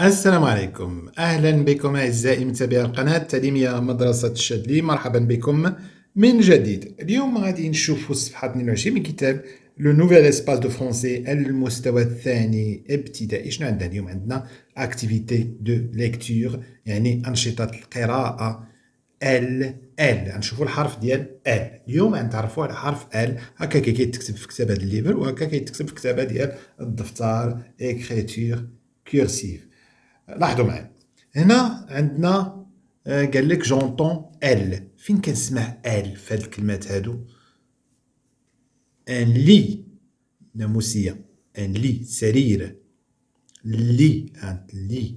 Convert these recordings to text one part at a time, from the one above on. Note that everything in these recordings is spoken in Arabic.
السلام عليكم اهلا بكم اعزائي متابعي القناه التعليميه مدرسه الشادلي مرحبا بكم من جديد اليوم غادي نشوفوا صفحه 22 من كتاب لو نوفيل اسباس دو فرونسي المستوى الثاني ابتدائي شنو عندنا اليوم عندنا اكتيفيتي دو ليكتور يعني انشطه القراءه ال ال نشوفوا الحرف ديال ال اليوم غنتعرفوا على حرف ال هكا كي كيتكتب في كتابه الليبر وهكا كيتكتب في كتابه ديال الدفتر اكريتور كورسيف لاحظوا معايا هنا عندنا آه، قال لك جونطون ال فين كنسمع ال في هاد الكلمات هادو ان لي ناموسيه ان لي سرير لي انت لي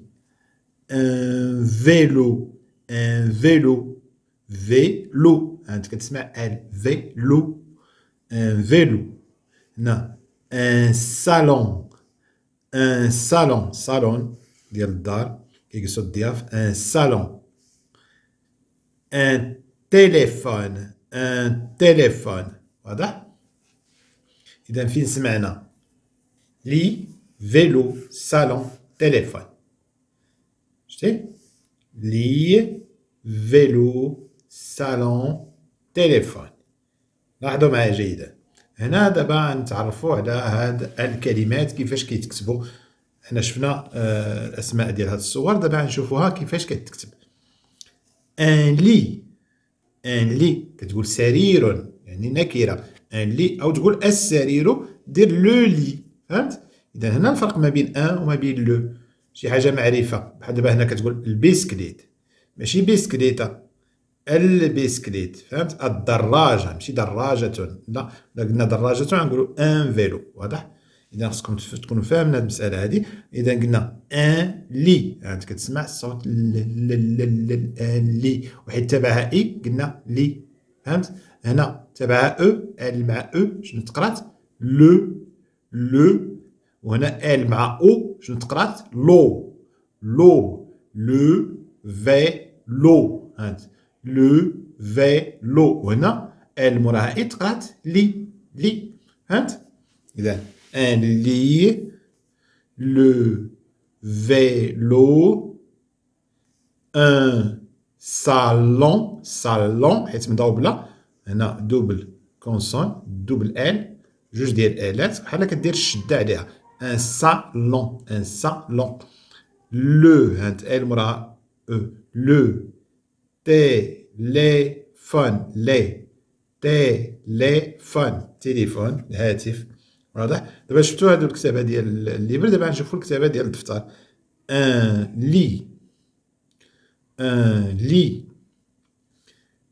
ان فيلو ان فيلو فيلو انت كتسمع ال فيلو ان فيلو هنا ان سالون ان سالون سالون ديال الدار كيقصو الضياف ان صالون ان تيليفون ان تيليفون واضح اذا فين سمعنا لي فيلو صالون تيليفون شتي لي فيلو صالون تيليفون لاحظوا معايا جيدا هنا دابا نتعرفوا على هاد الكلمات كيفاش كيتكتبوا حنا شفنا آه، الاسماء ديال هاد الصور دابا غنشوفوها كيفاش كتكتب ان لي ان لي كتقول سرير يعني نكره ان لي او تقول السرير دير لو لي فهمت اذا هنا الفرق ما بين ان وما بين لو شي حاجه معرفه بحال دابا هنا كتقول البيسكليت ماشي بيسكليته البيسكليت فهمت الدراجه ماشي دراجه لا قلنا دراجه غنقولوا ان فيلو واضح اذا خصكم تكونوا فاهمين هذه المساله هذه اذا قلنا ان لي انت كتسمع الصوت لي وحيت تبعها اي قلنا لي فهمت هنا تبعها او ال مع او شنو تقرات لو لو وهنا ال مع او شنو تقرات لو لو لو في لو هانت لو في لو وهنا ال موراها اي تقرات لي لي فهمت اذا un lit, le vélo, un salon, salon, c'est un double, un double consonne, double L, juste dire L, un salon, un salon, le, hein, mora, E, le, te, Le fun, les, les, fun, téléphone, واضح دابا شفتوا هادو الكتابه ديال الليبر دابا نشوفوا الكتابه ديال الدفتر ان لي ان لي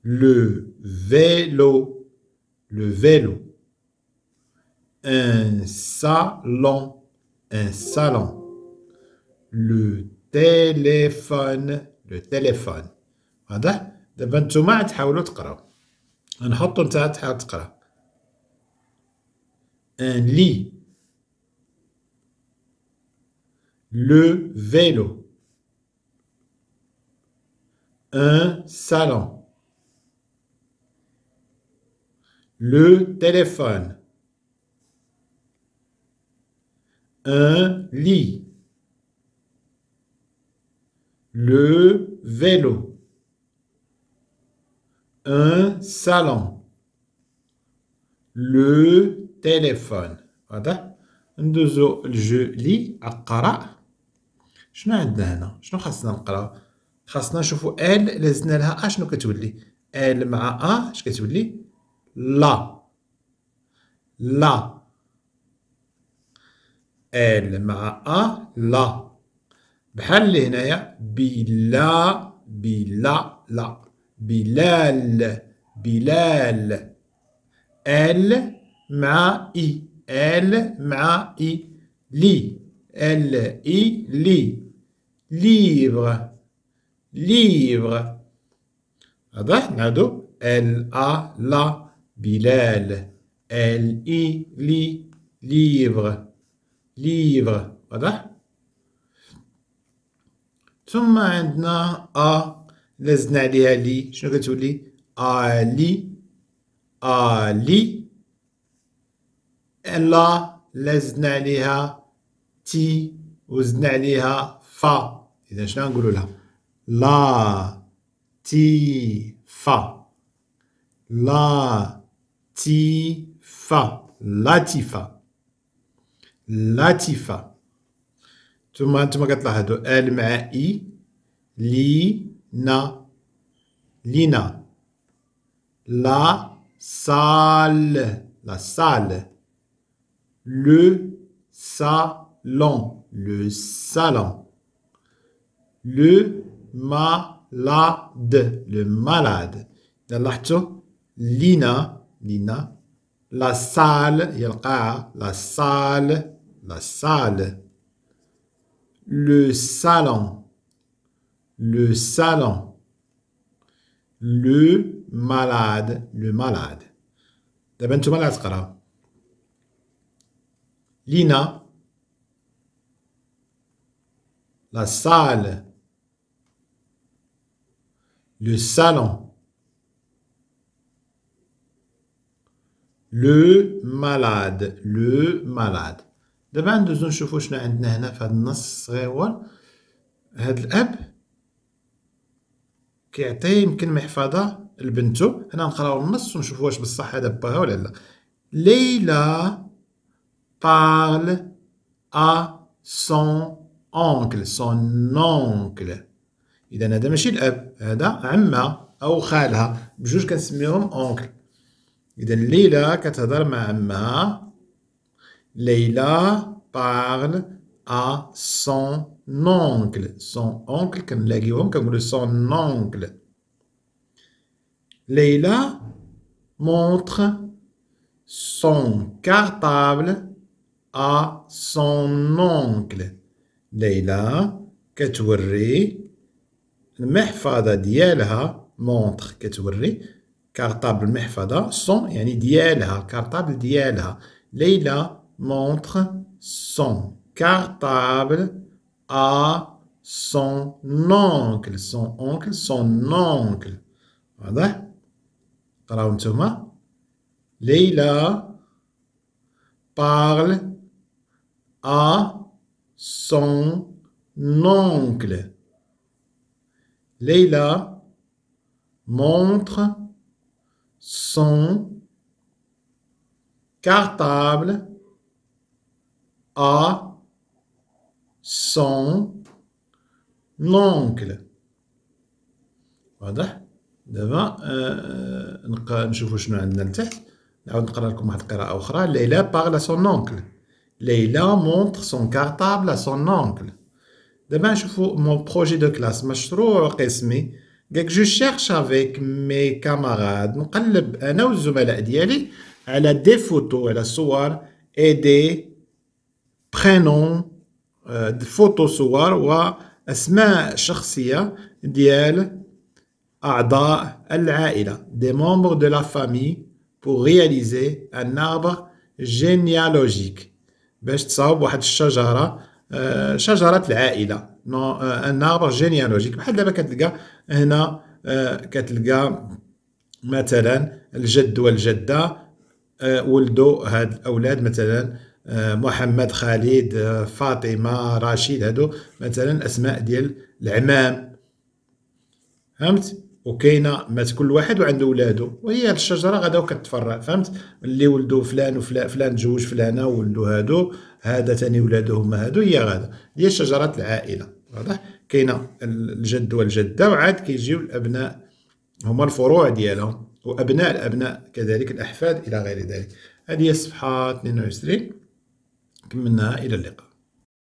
لو فيلو لو فيلو ان سالون ان سالون لو تيليفون لو تيليفون واضح دابا نتوما تحاولوا تقراو غنحطوا نتا تحاول تقرا un lit, le vélo, un salon, le téléphone, un lit, le vélo, un salon, le تليفون هذا ندوزو الجو لي اقرا شنو عندنا هنا شنو خاصنا نقراو خاصنا نشوفو ال لازمنا لها ا شنو كتولي ال مع ا اش كتولي لا لا ال مع ا لا بحال اللي هنايا بلا بلا لا بلال بلال ال مع اي ال مع اي لي ال اي لي ليفر ليفر هذا نعاودو ال ا لا بلال ال اي لي ليفر ليفر هذا ثم عندنا ا لزنا عليها لي شنو كتولي ا لي ا لي لا لازدنا عليها تي وزدنا عليها فا إذا شنو نقولوا لها لا تي فا لا تي فا لاتيفا لاتيفا ثم انتم كتلاحظوا ال مع اي لي نا لينا لا سال لا سال le salon, le salon. Le malade, le malade. lina, lina. La salle, yelqa, la salle, la salle. Le salon, le salon. Le malade, le malade. l'INA, la salle, le salon, le malade, le malade. دابا ندوزو نشوفو شنو عندنا هنا في هاد النص الصغيور هاد الاب كيعطي يمكن محفظه لبنته هنا نقراو النص ونشوفو واش بصح هذا باها ولا لا ليلى parle à son oncle son oncle ma. هذا ماشي الاب هذا خالها بجوج كنسميهم ma. ليلى كتهضر مع عمها ليلى parle à son oncle son oncle comme كنقولوا son oncle ليلى montre son cartable à son oncle. Leïla, le mefada Dielha montre que tu dire? cartable mefada son, yani Dielha, cartable Dielha. leila montre son cartable à son oncle, son oncle, son oncle. Voilà. Raoum Thomas. Leïla parle à son oncle. Leila montre son cartable à son oncle. واضح دابا نشوفوا شنو عندنا لتحت نعاود نقرا لكم واحد القراءه اخرى ليلى بارل سون اونكل Leila montre son cartable à son oncle. Demain, je fais mon projet de classe, je cherche avec mes camarades, elle a des photos, elle a et des prénoms, euh, des photos soir ou des noms ديال des membres de la famille pour réaliser un arbre généalogique. باش تصاوب واحد الشجره آه، شجره العائله نو ان نار جينيالوجيك بحال دابا كتلقى هنا آه، كتلقى مثلا الجد والجده آه، ولدوا هاد الاولاد مثلا محمد خالد فاطمه رشيد هادو مثلا اسماء ديال العمام فهمت وكاينه مات كل واحد وعنده ولادو وهي الشجره غدا كتفرع فهمت اللي ولدو فلان وفلان فلان تزوج فلانه ولدو هادو هذا ثاني ولادو هما هادو هي غدا هي شجره العائله واضح كاينه الجد والجده وعاد كيجيو الابناء هما الفروع ديالهم وابناء الابناء كذلك الاحفاد الى غير ذلك هذه هي الصفحه 22 كملناها الى اللقاء